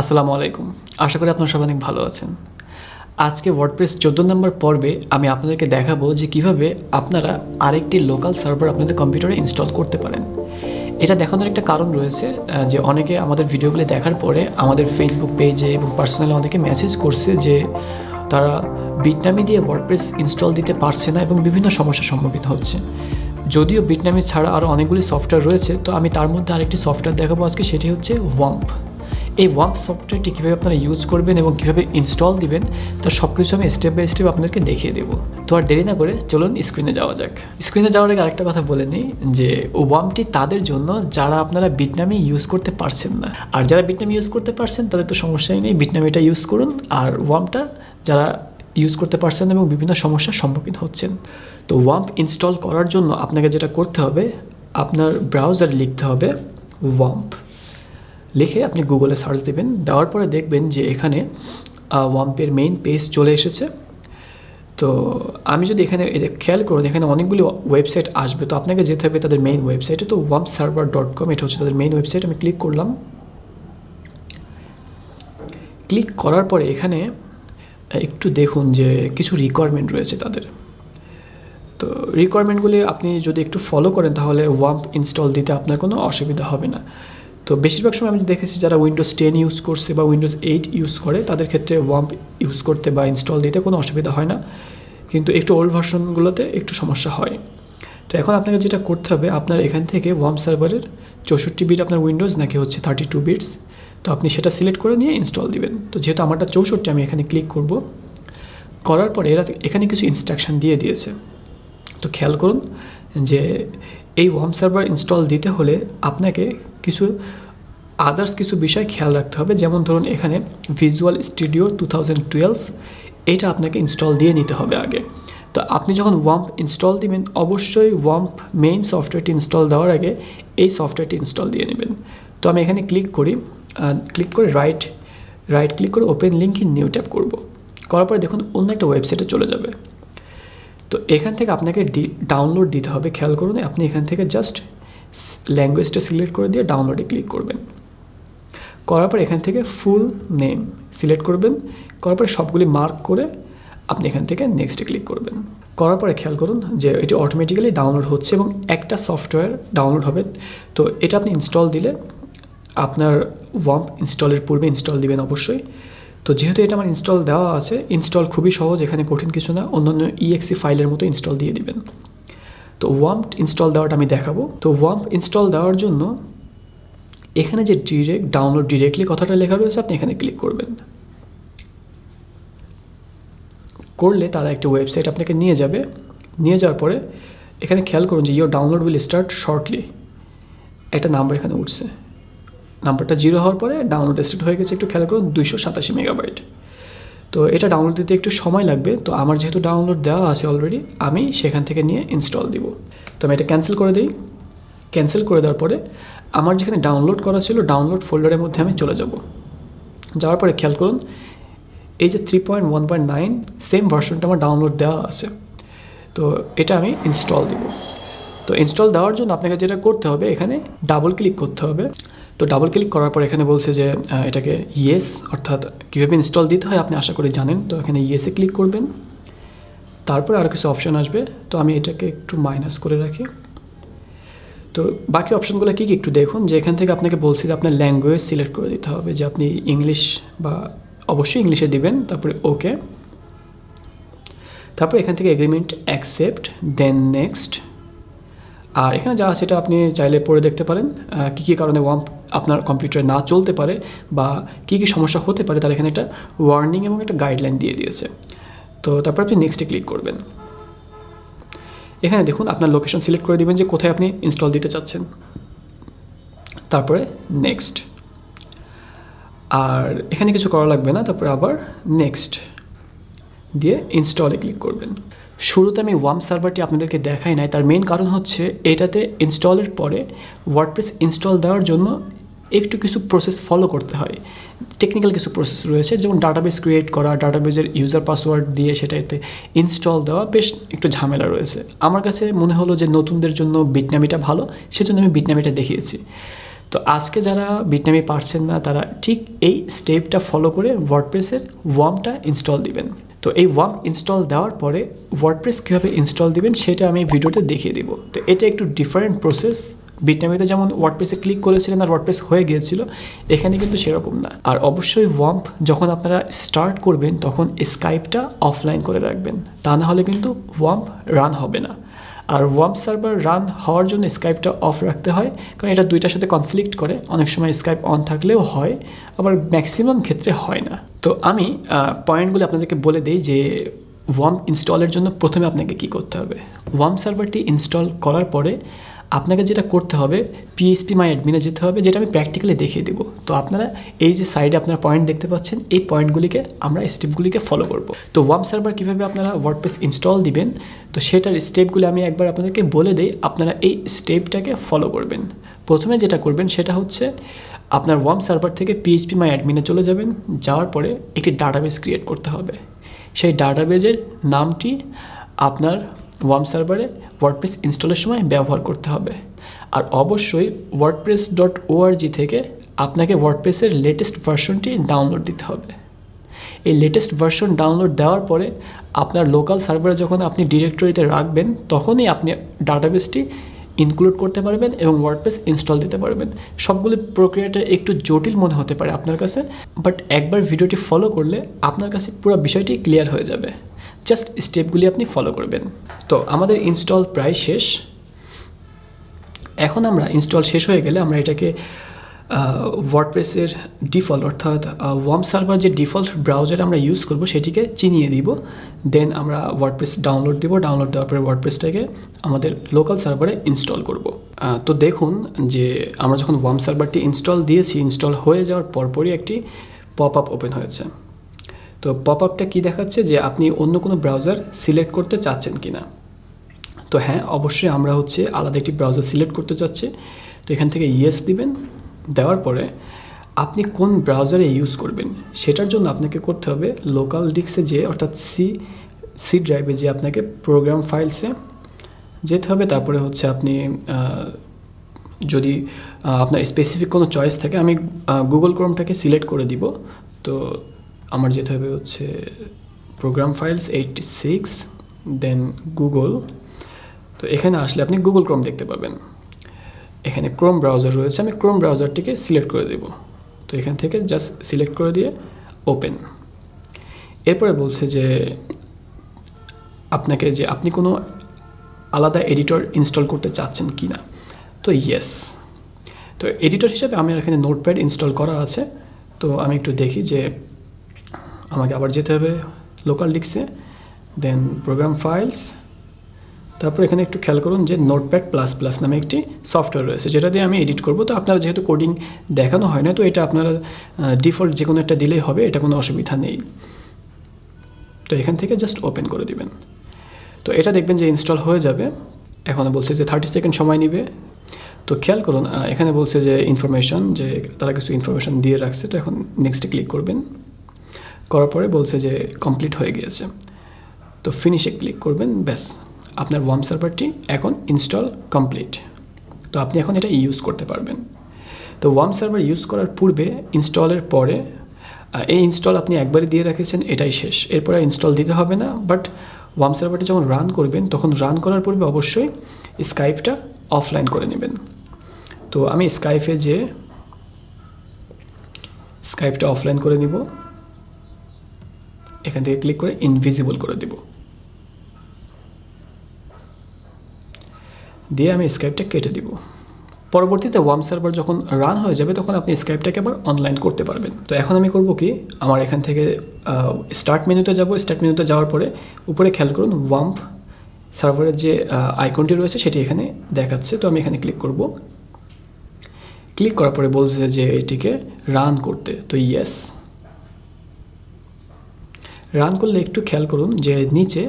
আসসালামু আলাইকুম আশা করি আপনারা সবাই অনেক ভালো আছেন আজকে ওয়ার্ডপ্রেস চোদ্দো নম্বর পর্বে আমি আপনাদেরকে দেখাবো যে কিভাবে আপনারা আরেকটি লোকাল সার্ভার আপনাদের কম্পিউটারে ইনস্টল করতে পারেন এটা দেখানোর একটা কারণ রয়েছে যে অনেকে আমাদের ভিডিওগুলি দেখার পরে আমাদের ফেসবুক পেজে এবং পার্সোনালি অনেকে মেসেজ করছে যে তারা বিটনামি দিয়ে ওয়ার্ডপ্রেস ইনস্টল দিতে পারছে না এবং বিভিন্ন সমস্যার সম্মুখীন হচ্ছে যদিও বিটনামি ছাড়া আরও অনেকগুলি সফটওয়্যার রয়েছে তো আমি তার মধ্যে আরেকটি সফটওয়্যার দেখাবো আজকে সেটি হচ্ছে ওয়াম্প এই ওয়ার্ম সফটওয়্যারটি কীভাবে আপনারা ইউজ করবেন এবং কীভাবে ইনস্টল দিবেন তার সব কিছু আমি স্টেপ বাই স্টেপ আপনাদেরকে দেখিয়ে দেবো তো আর দেরি না করে চলুন স্ক্রিনে যাওয়া যাক স্ক্রিনে যাওয়ার আগে আরেকটা কথা বলে নিই যে ওয়ার্মটি তাদের জন্য যারা আপনারা বিটনামি ইউজ করতে পারছেন না আর যারা বিটনামি ইউজ করতে পারছেন তাদের তো সমস্যাই নেই বিটনামিটা ইউজ করুন আর ওয়ার্মটা যারা ইউজ করতে পারছেন এবং বিভিন্ন সমস্যার সম্মুখীন হচ্ছেন তো ওয়াম্প ইনস্টল করার জন্য আপনাকে যেটা করতে হবে আপনার ব্রাউজারে লিখতে হবে ওয়াম্প লিখে আপনি গুগলে সার্চ দেবেন দেওয়ার পরে দেখবেন যে এখানে ওয়াম্পের মেইন পেজ চলে এসেছে তো আমি যদি এখানে খেয়াল করুন এখানে অনেকগুলি ওয়েবসাইট আসবে তো আপনাকে যেতে হবে তাদের মেইন ওয়েবসাইটে তো ওয়াম্প সার্ভার ডট কম এটা হচ্ছে তাদের মেইন ওয়েবসাইট আমি ক্লিক করলাম ক্লিক করার পরে এখানে একটু দেখুন যে কিছু রিকোয়ারমেন্ট রয়েছে তাদের তো রিকোয়ারমেন্টগুলি আপনি যদি একটু ফলো করেন তাহলে ওয়াম্প ইনস্টল দিতে আপনার কোনো অসুবিধা হবে না তো বেশিরভাগ সময় আমি দেখেছি যারা উইন্ডোজ টেন ইউজ করছে বা উইন্ডোজ এইট ইউজ করে তাদের ক্ষেত্রে ওয়াম্প ইউজ করতে বা ইনস্টল দিতে কোনো অসুবিধা হয় না কিন্তু একটু ওল্ড ভার্সনগুলোতে একটু সমস্যা হয় তো এখন আপনাকে যেটা করতে হবে আপনার এখান থেকে ওয়াম্প সার্ভারের চৌষট্টি বিট আপনার উইন্ডোজ নাকি হচ্ছে থার্টি টু বিটস তো আপনি সেটা সিলেক্ট করে নিয়ে ইনস্টল দিবেন তো যেহেতু আমারটা চৌষট্টি আমি এখানে ক্লিক করব করার পরে এরা এখানে কিছু ইনস্ট্রাকশান দিয়ে দিয়েছে তো খেয়াল করুন যে এই ওয়াম সার্ভার ইনস্টল দিতে হলে আপনাকে কিছু আদার্স কিছু বিষয় খেয়াল রাখতে হবে যেমন ধরুন এখানে ভিজুয়াল স্টুডিও টু এটা আপনাকে ইনস্টল দিয়ে নিতে হবে আগে তো আপনি যখন ওয়াম্প ইনস্টল দিবেন অবশ্যই ওয়াম্প মেইন সফটওয়্যারটি ইনস্টল দেওয়ার আগে এই সফটওয়্যারটি ইনস্টল দিয়ে নেবেন তো আমি এখানে ক্লিক করি ক্লিক করে রাইট রাইট ক্লিক করে open link in new tab করবো করার পরে দেখুন অন্য একটা ওয়েবসাইটে চলে যাবে তো এখান থেকে আপনাকে ডাউনলোড দিতে হবে খেয়াল করুন আপনি এখান থেকে জাস্ট ল্যাঙ্গুয়েজটা সিলেক্ট করে দিয়ে ডাউনলোডে ক্লিক করবেন করার পর এখান থেকে ফুল নেম সিলেক্ট করবেন করার পরে সবগুলি মার্ক করে আপনি এখান থেকে নেক্সটে ক্লিক করবেন করার পরে খেয়াল করুন যে এটি অটোমেটিক্যালি ডাউনলোড হচ্ছে এবং একটা সফটওয়্যার ডাউনলোড হবে তো এটা আপনি ইনস্টল দিলে আপনার ওয়াম্প ইনস্টলের পূর্বে ইনস্টল দিবেন অবশ্যই তো যেহেতু এটা আমার ইনস্টল দেওয়া আছে ইনস্টল খুবই সহজ এখানে কঠিন কিছু না অন্যান্য ইএক্সি ফাইলের মতো ইনস্টল দিয়ে দিবেন তো ওয়াম্প ইনস্টল দেওয়াটা আমি দেখাবো তো ওয়াম্প ইনস্টল দেওয়ার জন্য এখানে যে ডিরেক্ট ডাউনলোড ডিরেক্টলি কথাটা লেখা রয়েছে আপনি এখানে ক্লিক করবেন করলে তারা একটি ওয়েবসাইট আপনাকে নিয়ে যাবে নিয়ে যাওয়ার পরে এখানে খেয়াল করুন যে your download will start shortly একটা নাম্বার এখানে উঠছে নাম্বারটা জিরো হওয়ার পরে ডাউনলোড স্টার্ট হয়ে গেছে একটু খেয়াল করুন দুইশো সাতাশি মেগাবাইট তো এটা ডাউনলোড দিতে একটু সময় লাগবে তো আমার যেহেতু ডাউনলোড দেওয়া আছে অলরেডি আমি সেখান থেকে নিয়ে ইনস্টল দিব তো আমি এটা ক্যান্সেল করে দিই ক্যান্সেল করে দেওয়ার পরে আমার যেখানে ডাউনলোড করা ছিল ডাউনলোড ফোল্ডারের মধ্যে আমি চলে যাব যাওয়ার পরে খেয়াল করুন এই যে three point one point nine same ভার্সনটা আমার ডাউনলোড দেওয়া আছে তো এটা আমি ইনস্টল দিব তো ইনস্টল দেওয়ার জন্য আপনাকে যেটা করতে হবে এখানে ডাবল ক্লিক করতে হবে তো ডাবল ক্লিক করার পর এখানে বলছে যে এটাকে ইয়েস অর্থাৎ কীভাবে ইনস্টল দিতে হয় আপনি আশা করি জানেন তো এখানে ইয়েসে ক্লিক করবেন তারপরে আরও কিছু অপশান আসবে তো আমি এটাকে একটু মাইনাস করে রাখি তো বাকি অপশানগুলো কী কী একটু দেখুন যে এখান থেকে আপনাকে বলছি যে আপনার ল্যাঙ্গুয়েজ সিলেক্ট করে দিতে হবে যে আপনি ইংলিশ বা অবশ্যই ইংলিশে দিবেন তারপরে ওকে তারপর এখান থেকে এগ্রিমেন্ট অ্যাকসেপ্ট দেন নেক্সট আর এখানে যা সেটা আপনি চাইলে পড়ে দেখতে পারেন কী কী কারণে ওয়াম্প আপনার কম্পিউটারে না চলতে পারে বা কী কী সমস্যা হতে পারে তার এখানে একটা ওয়ার্নিং এবং একটা গাইডলাইন দিয়ে দিয়েছে তো তারপর আপনি নেক্সটে ক্লিক করবেন এখানে দেখুন আপনার লোকেশন সিলেক্ট করে দেবেন যে কোথায় আপনি ইনস্টল দিতে চাচ্ছেন তারপরে নেক্সট আর এখানে কিছু করা লাগবে না তারপরে আবার নেক্সট দিয়ে ইনস্টলে ক্লিক করবেন শুরুতে আমি ওয়াম সার্ভারটি আপনাদেরকে দেখাই নাই তার মেন কারণ হচ্ছে এটাতে ইনস্টলের পরে ওয়ার্ডপ্রেস ইনস্টল দেওয়ার জন্য একটু কিছু প্রসেস ফলো করতে হয় টেকনিক্যাল কিছু প্রসেস রয়েছে যেমন ডাটাবেস ক্রিয়েট করা ডাটাবেজের ইউজার পাসওয়ার্ড দিয়ে সেটাতে ইনস্টল দেওয়া বেশ একটু ঝামেলা রয়েছে আমার কাছে মনে হলো যে নতুনদের জন্য বিটনামিটা ভালো সেজন্য আমি বিটনামিটা দেখিয়েছি তো আজকে যারা বিটনামি পারছেন না তারা ঠিক এই স্টেপটা ফলো করে ওয়ার্ডপ্রেসের ওয়ার্মটা ইনস্টল দিবেন তো এই ওয়াম ইনস্টল দেওয়ার পরে ওয়ার্ডপ্রেস কীভাবে ইনস্টল দেবেন সেটা আমি ভিডিওতে দেখিয়ে দিব তো এটা একটু ডিফারেন্ট প্রসেস বিটনামিতে যেমন ওয়ার্ডপ্রেসে ক্লিক করেছিলেন আর ওয়ার্ডপ্রেস হয়ে গিয়েছিল এখানে কিন্তু সেরকম না আর অবশ্যই ওয়াম্প যখন আপনারা স্টার্ট করবেন তখন স্কাইপটা অফলাইন করে রাখবেন তা না হলে কিন্তু ওয়াম্প রান হবে না আর ওয়ার্ম সার্ভার রান হওয়ার জন্য স্কাইপটা অফ রাখতে হয় কারণ এটা দুইটার সাথে কনফ্লিক্ট করে অনেক সময় স্কাইপ অন থাকলেও হয় আবার ম্যাক্সিমাম ক্ষেত্রে হয় না তো আমি পয়েন্টগুলো আপনাদেরকে বলে দিই যে ওয়ার্ম ইনস্টলের জন্য প্রথমে আপনাকে কি করতে হবে ওয়ার্ম সার্ভারটি ইনস্টল করার পরে আপনাকে যেটা করতে হবে পিএইচপি মাই অ্যাডমিনে যেতে হবে যেটা আমি প্র্যাকটিক্যালি দেখিয়ে দেবো তো আপনারা এই যে সাইডে আপনারা পয়েন্ট দেখতে পাচ্ছেন এই পয়েন্টগুলিকে আমরা স্টেপগুলিকে ফলো করব তো ওয়াম সার্ভার কীভাবে আপনারা ওয়ার্ডপ্রেস ইনস্টল দিবেন তো সেটার স্টেপগুলি আমি একবার আপনাদেরকে বলে দিই আপনারা এই স্টেপটাকে ফলো করবেন প্রথমে যেটা করবেন সেটা হচ্ছে আপনার ওয়াম সার্ভার থেকে পিএইচপি মাই অ্যাডমিনে চলে যাবেন যাওয়ার পরে একটি ডাটাবেস ক্রিয়েট করতে হবে সেই ডাটাবেজের নামটি আপনার ওয়াম সার্ভারে ওয়ার্ডপ্রেস ইনস্টলের সময় ব্যবহার করতে হবে আর অবশ্যই ওয়ার্ডপ্রেস ডট ওআরজি থেকে আপনাকে ওয়ার্ডপ্রেসের লেটেস্ট ভার্সনটি ডাউনলোড দিতে হবে এই লেটেস্ট ভার্সন ডাউনলোড দেওয়ার পরে আপনার লোকাল সার্ভারে যখন আপনি ডিরেক্টরিতে রাখবেন তখনই আপনি ডাটাবেসটি ইনক্লুড করতে পারবেন এবং ওয়ার্ডপ্রেস ইনস্টল দিতে পারবেন সবগুলি প্রক্রিয়াটা একটু জটিল মনে হতে পারে আপনার কাছে বাট একবার ভিডিওটি ফলো করলে আপনার কাছে পুরো বিষয়টি ক্লিয়ার হয়ে যাবে জাস্ট স্টেপগুলি আপনি ফলো করবেন তো আমাদের ইনস্টল প্রায় শেষ এখন আমরা ইনস্টল শেষ হয়ে গেলে আমরা এটাকে ওয়ার্ডপ্রেসের ডিফল্ট অর্থাৎ ওয়াম সার্ভার যে ডিফল্ট ব্রাউজার আমরা ইউজ করব সেটিকে চিনিয়ে দিব দেন আমরা ওয়ার্ডপ্রেস ডাউনলোড দিব ডাউনলোড দেওয়ার পরে ওয়ার্ডপ্রেসটাকে আমাদের লোকাল সার্ভারে ইনস্টল করব তো দেখুন যে আমরা যখন ওয়াম সার্ভারটি ইনস্টল দিয়েছি ইনস্টল হয়ে যাওয়ার পরপরই একটি পপ আপ ওপেন হয়েছে তো পপ আপটা কী দেখাচ্ছে যে আপনি অন্য কোনো ব্রাউজার সিলেক্ট করতে চাচ্ছেন কি না তো হ্যাঁ অবশ্যই আমরা হচ্ছে আলাদা একটি ব্রাউজার সিলেক্ট করতে চাচ্ছি তো এখান থেকে ইয়েস দিবেন দেওয়ার পরে আপনি কোন ব্রাউজারে ইউজ করবেন সেটার জন্য আপনাকে করতে হবে লোকাল ডিস্কে যে অর্থাৎ সি সি ড্রাইভে যে আপনাকে প্রোগ্রাম ফাইলসে যেতে হবে তারপরে হচ্ছে আপনি যদি আপনার স্পেসিফিক কোনো চয়েস থাকে আমি গুগল ক্রোমটাকে সিলেক্ট করে দিব তো আমার যেতে হবে হচ্ছে program files eighty six then Google তো এখানে আসলে আপনি গুগল ক্রোম দেখতে পাবেন এখানে ক্রোম ব্রাউজার রয়েছে আমি ক্রোম ব্রাউজারটিকে সিলেক্ট করে দেব তো এখান থেকে জাস্ট সিলেক্ট করে দিয়ে ওপেন এরপরে বলছে যে আপনাকে যে আপনি কোনো আলাদা এডিটর ইনস্টল করতে চাচ্ছেন কি না তো ইয়েস তো এডিটর হিসাবে আমার এখানে নোটপ্যাড ইনস্টল করা আছে তো আমি একটু দেখি যে আমাকে আবার যেতে হবে লোকাল ডিক্সে দেন প্রোগ্রাম ফাইলস তারপর এখানে একটু খেয়াল করুন যে নোটপ্যাড প্লাস প্লাস নামে একটি সফটওয়্যার রয়েছে যেটা দিয়ে আমি এডিট করবো তো আপনারা যেহেতু কোডিং দেখানো হয় না তো এটা আপনারা ডিফল্ট যে কোনো একটা দিলেই হবে এটা কোনো অসুবিধা নেই তো এখান থেকে জাস্ট ওপেন করে দিবেন তো এটা দেখবেন যে ইনস্টল হয়ে যাবে এখন বলছে যে থার্টি সেকেন্ড সময় নেবে তো খেয়াল করুন এখানে বলছে যে ইনফরমেশান যে তারা কিছু ইনফরমেশান দিয়ে রাখছে তো এখন নেক্সটে ক্লিক করবেন করার পরে বলছে যে কমপ্লিট হয়ে গিয়েছে তো ফিনিশে ক্লিক করবেন ব্যাস আপনার ওয়াম সার্ভারটি এখন ইনস্টল কমপ্লিট তো আপনি এখন এটা ইউজ করতে পারবেন তো ওয়াম সার্ভার ইউজ করার পূর্বে ইনস্টলের পরে এই ইনস্টল আপনি একবারই দিয়ে রেখেছেন এটাই শেষ এরপরে ইনস্টল দিতে হবে না বাট ওয়াম সার্ভারটা যখন রান করবেন তখন রান করার পূর্বে অবশ্যই স্কাইপটা অফলাইন করে নেবেন তো আমি স্কাইপে যে স্কাইপটা অফলাইন করে নিব এখান থেকে ক্লিক করে ইনভিজিবল করে দেব দিয়ে আমি স্ক্রাইপটা কেটে দিব পরবর্তীতে ওয়াম সার্ভার যখন রান হয়ে যাবে তখন আপনি স্ক্রাইপটাকে আবার অনলাইন করতে পারবেন তো এখন আমি করব কি আমার এখান থেকে স্টার্ট মেনুতে যাব স্টার্ট মেনুতে যাওয়ার পরে উপরে খেয়াল করুন ওয়াম সার্ভারের যে আইকনটি রয়েছে সেটি এখানে দেখাচ্ছে তো আমি এখানে ক্লিক করব ক্লিক করার পরে বলছে যে এটিকে রান করতে তো ইয়েস রান করলে একটু খেয়াল করুন যে নিচে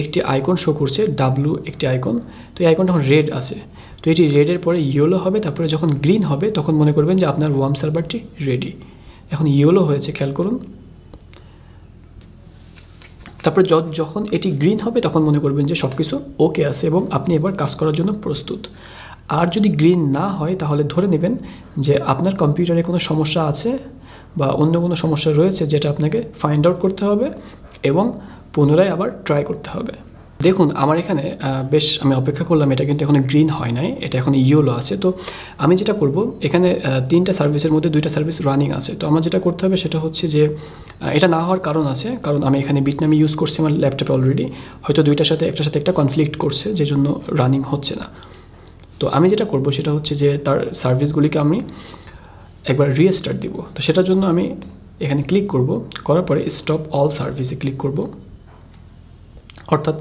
একটি আইকন শো করছে ডাব্লু একটি আইকন তো এই আইকনটা এখন রেড আছে তো এটি রেডের পরে ইয়েলো হবে তারপরে যখন গ্রিন হবে তখন মনে করবেন যে আপনার ওয়াম সার্ভারটি রেডি এখন ইয়েলো হয়েছে খেয়াল করুন তারপরে যখন এটি গ্রিন হবে তখন মনে করবেন যে সব কিছু ওকে আছে এবং আপনি এবার কাজ করার জন্য প্রস্তুত আর যদি গ্রিন না হয় তাহলে ধরে নেবেন যে আপনার কম্পিউটারে কোনো সমস্যা আছে বা অন্য কোনো সমস্যা রয়েছে যেটা আপনাকে ফাইন্ড আউট করতে হবে এবং পুনরায় আবার ট্রাই করতে হবে দেখুন আমার এখানে বেশ আমি অপেক্ষা করলাম এটা কিন্তু এখন গ্রিন হয় নাই এটা এখন ইয়েলো আছে তো আমি যেটা করব এখানে তিনটা সার্ভিসের মধ্যে দুইটা সার্ভিস রানিং আছে তো আমার যেটা করতে হবে সেটা হচ্ছে যে এটা না হওয়ার কারণ আছে কারণ আমি এখানে বিটনামি ইউজ করছি আমার ল্যাপটপে অলরেডি হয়তো দুইটার সাথে একটার সাথে একটা কনফ্লিক্ট করছে যে জন্য রানিং হচ্ছে না তো আমি যেটা করব সেটা হচ্ছে যে তার সার্ভিসগুলিকে আমি একবার রিস্টার্ট দিব তো সেটার জন্য আমি এখানে ক্লিক করব করার পরে স্টপ অল সার্ভিসে ক্লিক করব অর্থাৎ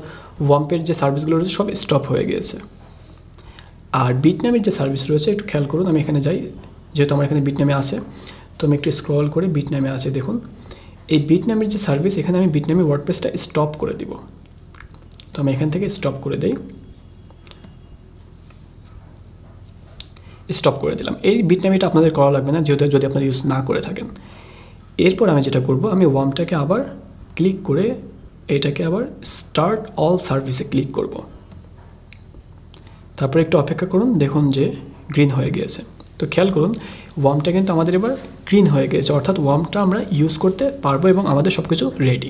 ওয়াম্পের যে সার্ভিসগুলো রয়েছে সব স্টপ হয়ে গিয়েছে আর বিটনামের যে সার্ভিস রয়েছে একটু খেয়াল করুন আমি এখানে যাই যেহেতু আমার এখানে বিটনামে আছে তো আমি একটু স্ক্রল করে বিটনামে আছে দেখুন এই বিটনামের যে সার্ভিস এখানে আমি বিটনামি ওয়ার্ডপ্রেসটা স্টপ করে দিব তো আমি এখান থেকে স্টপ করে দেই স্টপ করে দিলাম এই বিটনামিটা আপনাদের করা লাগবে না যেহেতু যদি আপনারা ইউজ না করে থাকেন এরপর আমি যেটা করব আমি ওয়ামটাকে আবার ক্লিক করে এটাকে আবার স্টার্ট অল সার্ভিসে ক্লিক করব তারপর একটু অপেক্ষা করুন দেখুন যে গ্রিন হয়ে গিয়েছে তো খেয়াল করুন ওয়ামটা কিন্তু আমাদের এবার গ্রিন হয়ে গেছে অর্থাৎ ওয়ামটা আমরা ইউজ করতে পারবো এবং আমাদের সব কিছু রেডি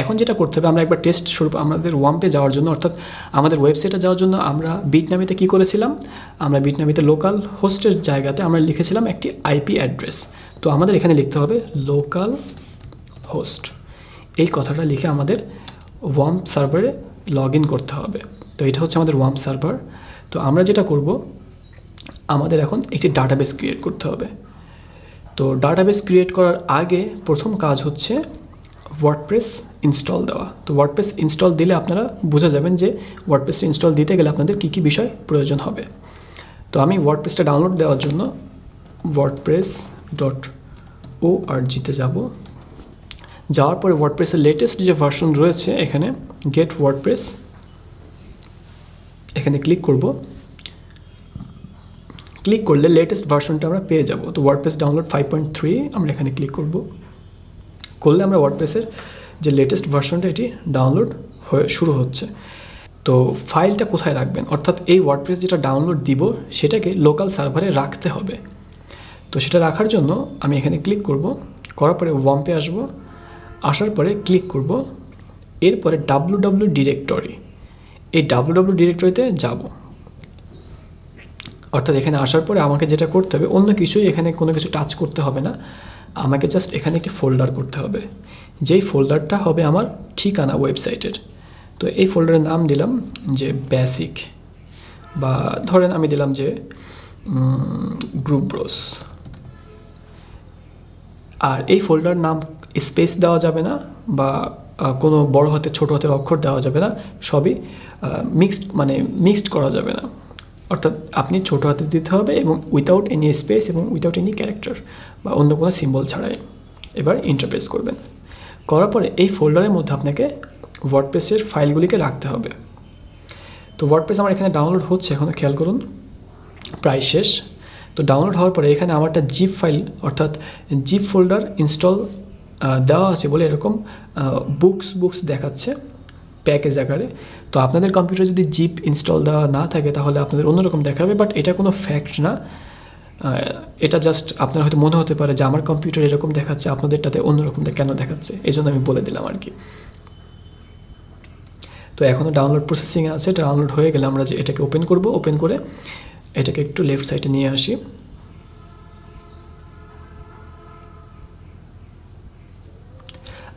এখন যেটা করতে হবে আমরা একবার টেস্ট স্বরূপ আমাদের ওয়াম্পে যাওয়ার জন্য অর্থাৎ আমাদের ওয়েবসাইটে যাওয়ার জন্য আমরা বিটনামিতে কী করেছিলাম আমরা বিটনামিতে লোকাল হোস্টের জায়গাতে আমরা লিখেছিলাম একটি আইপি অ্যাড্রেস তো আমাদের এখানে লিখতে হবে লোকাল হোস্ট এই কথাটা লিখে আমাদের ওয়াম্প সার্ভারে লগ করতে হবে তো এটা হচ্ছে আমাদের ওয়াম্প সার্ভার তো আমরা যেটা করব আমাদের এখন একটি ডাটাবেস ক্রিয়েট করতে হবে তো ডাটাবেস ক্রিয়েট করার আগে প্রথম কাজ হচ্ছে वर्डप्रेस इंस्टॉल দবা তো ওয়ার্ডপ্রেস इंस्टॉल দিলে আপনারা বোঝা যাবেন যে ওয়ার্ডপ্রেস ইনস্টল দিতে গেলে আপনাদের কি কি বিষয় প্রয়োজন হবে তো আমি ওয়ার্ডপ্রেসটা ডাউনলোড দেওয়ার জন্য wordpress.org তে যাব যাওয়ার পরে ওয়ার্ডপ্রেসের লেটেস্ট যে ভার্সন রয়েছে এখানে গেট ওয়ার্ডপ্রেস এখানে ক্লিক করব ক্লিক করলে লেটেস্ট ভার্সনটা আমরা পেয়ে যাব তো ওয়ার্ডপ্রেস ডাউনলোড 5.3 আমরা এখানে ক্লিক করব করলে আমরা ওয়ার্ডপ্রেসের যে লেটেস্ট ভার্সনটা এটি ডাউনলোড হয়ে শুরু হচ্ছে তো ফাইলটা কোথায় রাখবেন অর্থাৎ এই ওয়ার্ডপ্রেস যেটা ডাউনলোড দিব সেটাকে লোকাল সার্ভারে রাখতে হবে তো সেটা রাখার জন্য আমি এখানে ক্লিক করব করার পরে ওয়াম্পে আসব আসার পরে ক্লিক করব এরপরে ডাব্লু ডাব্লু ডিরেক্টরি এই ডাব্লু ডাব্লু ডিরেক্টরিতে যাব অর্থাৎ এখানে আসার পরে আমাকে যেটা করতে হবে অন্য কিছুই এখানে কোনো কিছু টাচ করতে হবে না আমাকে জাস্ট এখানে একটি ফোল্ডার করতে হবে যেই ফোল্ডারটা হবে আমার ঠিকানা ওয়েবসাইটের তো এই ফোল্ডারের নাম দিলাম যে বেসিক বা ধরেন আমি দিলাম যে গ্রুপ ব্রোস আর এই ফোল্ডার নাম স্পেস দেওয়া যাবে না বা কোনো বড় হাতে ছোট হাতের অক্ষর দেওয়া যাবে না সবই মিক্সড মানে মিক্সড করা যাবে না অর্থাৎ আপনি ছোট হাতে দিতে হবে এবং উইদাউট এনি স্পেস এবং উইদাউট এনি ক্যারেক্টার বা অন্য কোনো সিম্বল ছাড়াই এবার ইন্টারপ্রেস করবেন করার পরে এই ফোল্ডারের মধ্যে আপনাকে ওয়ার্ডপ্রেসের ফাইলগুলিকে রাখতে হবে তো ওয়ার্ডপ্রেস আমার এখানে ডাউনলোড হচ্ছে এখনও খেয়াল করুন প্রায় শেষ তো ডাউনলোড হওয়ার পরে এখানে আমারটা জিপ ফাইল অর্থাৎ জিপ ফোল্ডার ইনস্টল দেওয়া আছে বলে এরকম বুকস বুকস দেখাচ্ছে প্যাকেজ আকারে তো আপনাদের কম্পিউটার যদি জিপ ইনস্টল দেওয়া না থাকে তাহলে আপনাদের অন্যরকম দেখাবে বাট এটা কোনো ফ্যাক্ট না এটা জাস্ট আপনার হয়তো মনে হতে পারে যে আমার কম্পিউটার এরকম দেখাচ্ছে আপনাদেরটাতে অন্যরকম কেন দেখাচ্ছে এই জন্য আমি বলে দিলাম আর কি তো এখনও ডাউনলোড প্রসেসিং আছে ডাউনলোড হয়ে গেলে আমরা যে এটাকে ওপেন করব ওপেন করে এটাকে একটু লেফট সাইডে নিয়ে আসি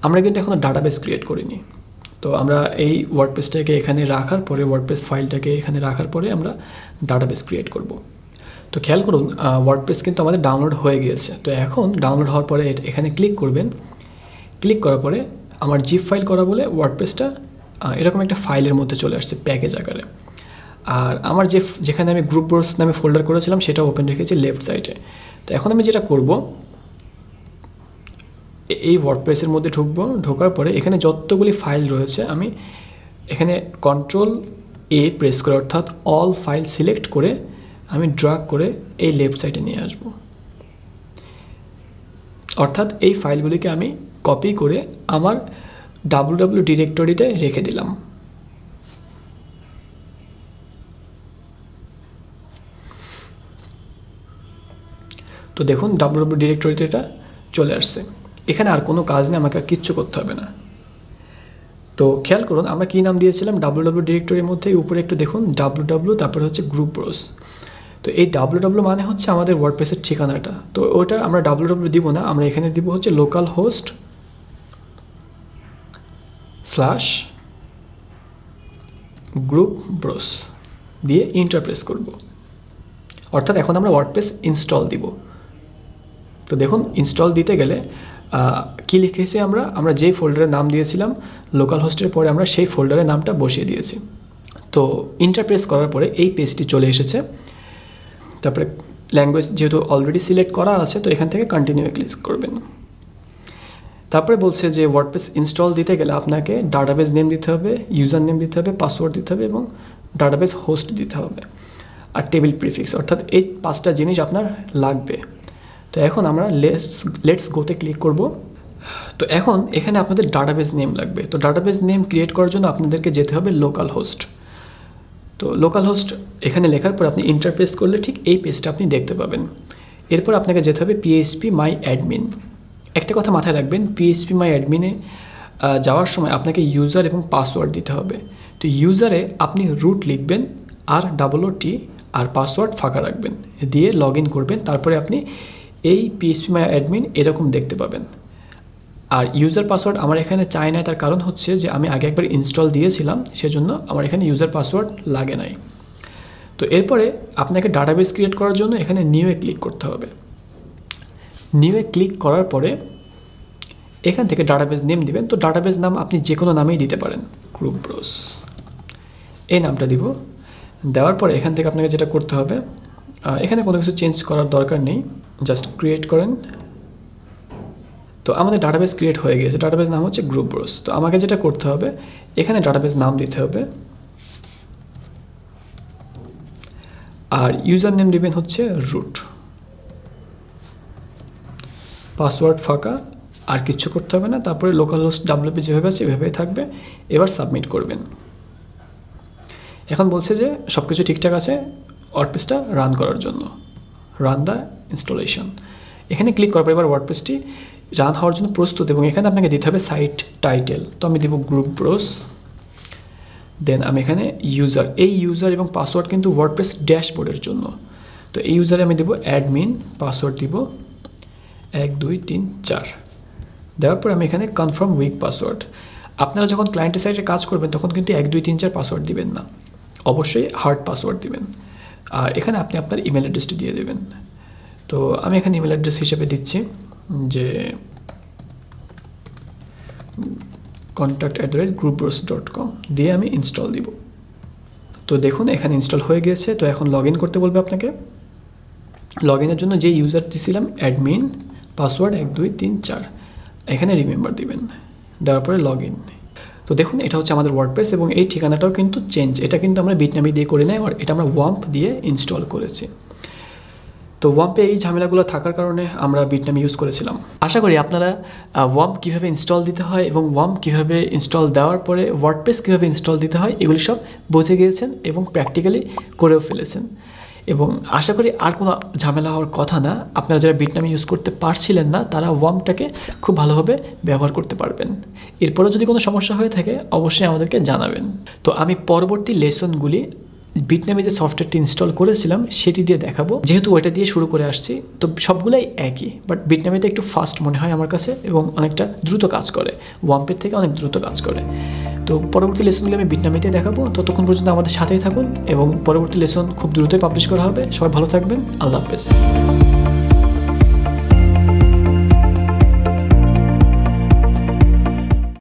আমরা কিন্তু এখনও ডাটাবেস ক্রিয়েট করিনি তো আমরা এই ওয়ার্ডপ্রেসটাকে এখানে রাখার পরে ওয়ার্ডপ্রেস ফাইলটাকে এখানে রাখার পরে আমরা ডাটাবেস ক্রিয়েট করব তো খেয়াল করুন ওয়ার্ডপ্রেস কিন্তু আমাদের ডাউনলোড হয়ে গিয়েছে তো এখন ডাউনলোড হওয়ার পরে এখানে ক্লিক করবেন ক্লিক করার পরে আমার জিপ ফাইল করা বলে ওয়ার্ডপ্রেসটা এরকম একটা ফাইলের মধ্যে চলে আসছে প্যাকেজ আকারে আর আমার যে যেখানে আমি গ্রুপ বোর্স নামে ফোল্ডার করেছিলাম সেটা ওপেন রেখেছি লেফট সাইডে তো এখন আমি যেটা করব এই ওয়ার্ডপ্রেসের মধ্যে ঢুকবো ঢোকার পরে এখানে যতগুলি ফাইল রয়েছে আমি এখানে কন্ট্রোল এ প্রেস করে অর্থাৎ অল ফাইল সিলেক্ট করে আমি ড্রাগ করে এই লেফট সাইডে নিয়ে আসব অর্থাৎ এই ফাইলগুলিকে আমি কপি করে আমার ডাব্লু ডাব্লু ডিরেক্টরিতে রেখে দিলাম তো দেখুন ডাব্লু ডাব্লু ডিরেক্টরিতে এটা চলে আসছে এখানে আর কোনো কাজ নেই আমাকে আর কিচ্ছু করতে হবে না তো খেয়াল করুন আমরা কী নাম দিয়েছিলাম ডাব্লু ডাব্লু ডিরেক্টরির মধ্যে উপরে একটু দেখুন ডাব্লু ডাব্লু তারপরে হচ্ছে গ্রুপ ব্রোস তো এই ডাব্লু ডাব্লু মানে হচ্ছে আমাদের ওয়ার্ডপ্রেসের ঠিকানাটা তো ওটা আমরা ডাব্লু ডাব্লু দিব না আমরা এখানে দিব হচ্ছে local host slash group bros দিয়ে ইন্টারপ্রেস করব অর্থাৎ এখন আমরা ওয়ার্ডপ্রেস ইনস্টল দিব তো দেখুন ইনস্টল দিতে গেলে কি লিখেছি আমরা আমরা যেই ফোল্ডারের নাম দিয়েছিলাম লোকাল হোস্টের পরে আমরা সেই ফোল্ডারের নামটা বসিয়ে দিয়েছি তো ইন্টারপ্রেস করার পরে এই পেজটি চলে এসেছে তারপরে ল্যাঙ্গুয়েজ যেহেতু অলরেডি সিলেক্ট করা আছে তো এখান থেকে কন্টিনিউ ক্লিক করবেন তারপরে বলছে যে ওয়ার্ডপ্রেস ইনস্টল দিতে গেলে আপনাকে ডাটাবেস নেম দিতে হবে ইউজার নেম দিতে হবে পাসওয়ার্ড দিতে হবে এবং ডাটাবেস হোস্ট দিতে হবে আর টেবিল প্রিফিক্স অর্থাৎ এই পাঁচটা জিনিস আপনার লাগবে তো এখন আমরা লেটস লেটস গোতে ক্লিক করব তো এখন এখানে আপনাদের ডাটাবেজ নেম লাগবে তো ডাটাবেজ নেম ক্রিয়েট করার জন্য আপনাদেরকে যেতে হবে লোকাল হোস্ট তো লোকাল হোস্ট এখানে লেখার পর আপনি ইন্টারফেস করলে ঠিক এই পেজটা আপনি দেখতে পাবেন এরপর আপনাকে যেতে হবে পিএইচপি মাই অ্যাডমিন একটা কথা মাথায় রাখবেন পিএইচপি মাই অ্যাডমিনে যাওয়ার সময় আপনাকে ইউজার এবং পাসওয়ার্ড দিতে হবে তো ইউজারে আপনি রুট লিখবেন আর ডাবল টি আর পাসওয়ার্ড ফাঁকা রাখবেন দিয়ে লগ করবেন তারপরে আপনি এই পিএসপি মাই অ্যাডমিন এরকম দেখতে পাবেন আর ইউজার পাসওয়ার্ড আমার এখানে চাই না তার কারণ হচ্ছে যে আমি আগে একবার ইনস্টল দিয়েছিলাম সেজন্য আমার এখানে ইউজার পাসওয়ার্ড লাগে নাই তো এরপরে আপনাকে ডাটাবেস ক্রিয়েট করার জন্য এখানে নিউয়ে ক্লিক করতে হবে নিউয়ে ক্লিক করার পরে এখান থেকে ডাটাবেস নেম দিবেন তো ডাটাবেস নাম আপনি যে কোনো নামেই দিতে পারেন গ্রুপ ব্রোস এই নামটা দিব দেওয়ার পরে এখান থেকে আপনাকে যেটা করতে হবে এখানে কোনো কিছু চেঞ্জ করার দরকার নেই জাস্ট ক্রিয়েট করেন তো আমাদের ডাটাবেস ক্রিয়েট হয়ে গিয়েছে ডাটাবেস নাম হচ্ছে গ্রুপ ব্রোস তো আমাকে যেটা করতে হবে এখানে ডাটাবেস নাম দিতে হবে আর ইউজার নেম দেবেন হচ্ছে রুট পাসওয়ার্ড ফাঁকা আর কিচ্ছু করতে হবে না তারপরে লোকাল হোস্ট ডাব্লিউপি যেভাবে আছে সেভাবেই থাকবে এবার সাবমিট করবেন এখন বলছে যে সব কিছু ঠিকঠাক আছে অর্পিসটা রান করার জন্য রান দ্য ইনস্টলেশন এখানে ক্লিক করার পর এবার ওয়ার্ডপ্রেসটি রান হওয়ার জন্য প্রস্তুত এবং এখানে আপনাকে দিতে হবে সাইট টাইটেল তো আমি দেবো গ্রুপ ব্রোস দেন আমি এখানে ইউজার এই ইউজার এবং পাসওয়ার্ড কিন্তু ওয়ার্ডপ্রেস ড্যাশবোর্ডের জন্য তো এই ইউজারে আমি দেবো অ্যাডমিন পাসওয়ার্ড দিব এক দুই তিন চার দেওয়ার পর আমি এখানে কনফার্ম উইক পাসওয়ার্ড আপনারা যখন ক্লায়েন্টের সাইটে কাজ করবেন তখন কিন্তু এক দুই তিন চার পাসওয়ার্ড দিবেন না অবশ্যই হার্ড পাসওয়ার্ড দিবেন আর এখানে আপনি আপনার ইমেল অ্যাড্রেসটি দিয়ে দেবেন তো আমি এখানে ইমেল অ্যাড্রেস হিসেবে দিচ্ছি যে কন্ট্যাক্ট অ্যাট দ্য রেট গ্রুপোর্স ডট কম দিয়ে আমি ইনস্টল দিব তো দেখুন এখানে ইনস্টল হয়ে গিয়েছে তো এখন লগ করতে বলবে আপনাকে লগ ইনের জন্য যে ইউজার দিছিলাম অ্যাডমিন পাসওয়ার্ড এক দুই তিন চার এখানে রিমেম্বার দিবেন দেওয়ার পরে লগ ইন তো দেখুন এটা হচ্ছে আমাদের ওয়ার্ডপ্রেস এবং এই ঠিকানাটাও কিন্তু চেঞ্জ এটা কিন্তু আমরা বিটনামি দিয়ে করে নেই আর এটা আমরা ওয়াম্প দিয়ে ইনস্টল করেছি তো ওয়াম্পে এই ঝামেলাগুলো থাকার কারণে আমরা বিটনামি ইউজ করেছিলাম আশা করি আপনারা ওয়াম্প কীভাবে ইনস্টল দিতে হয় এবং ওয়াম্প কীভাবে ইনস্টল দেওয়ার পরে ওয়ার্ডপ্রেস কীভাবে ইনস্টল দিতে হয় এগুলি সব বুঝে গিয়েছেন এবং প্র্যাকটিক্যালি করেও ফেলেছেন এবং আশা করি আর কোনো ঝামেলা হওয়ার কথা না আপনারা যারা বিটনামি ইউজ করতে পারছিলেন না তারা ওয়ামটাকে খুব ভালোভাবে ব্যবহার করতে পারবেন এরপরেও যদি কোনো সমস্যা হয়ে থাকে অবশ্যই আমাদেরকে জানাবেন তো আমি পরবর্তী লেসনগুলি বিটনামে যে সফটওয়্যারটি ইনস্টল করেছিলাম সেটি দিয়ে দেখাবো যেহেতু ওইটা দিয়ে শুরু করে আসছি তো সবগুলাই একই বাট বিটনামিতে একটু ফাস্ট মনে হয় আমার কাছে এবং অনেকটা দ্রুত কাজ করে ওয়াম্পের থেকে অনেক দ্রুত কাজ করে তো পরবর্তী লেসনগুলো আমি বিটনামিতে দেখাবো ততক্ষণ পর্যন্ত আমাদের সাথেই থাকুন এবং পরবর্তী লেসন খুব দ্রুতই পাবলিশ করা হবে সবাই ভালো থাকবেন আল্লাহ হাফেজ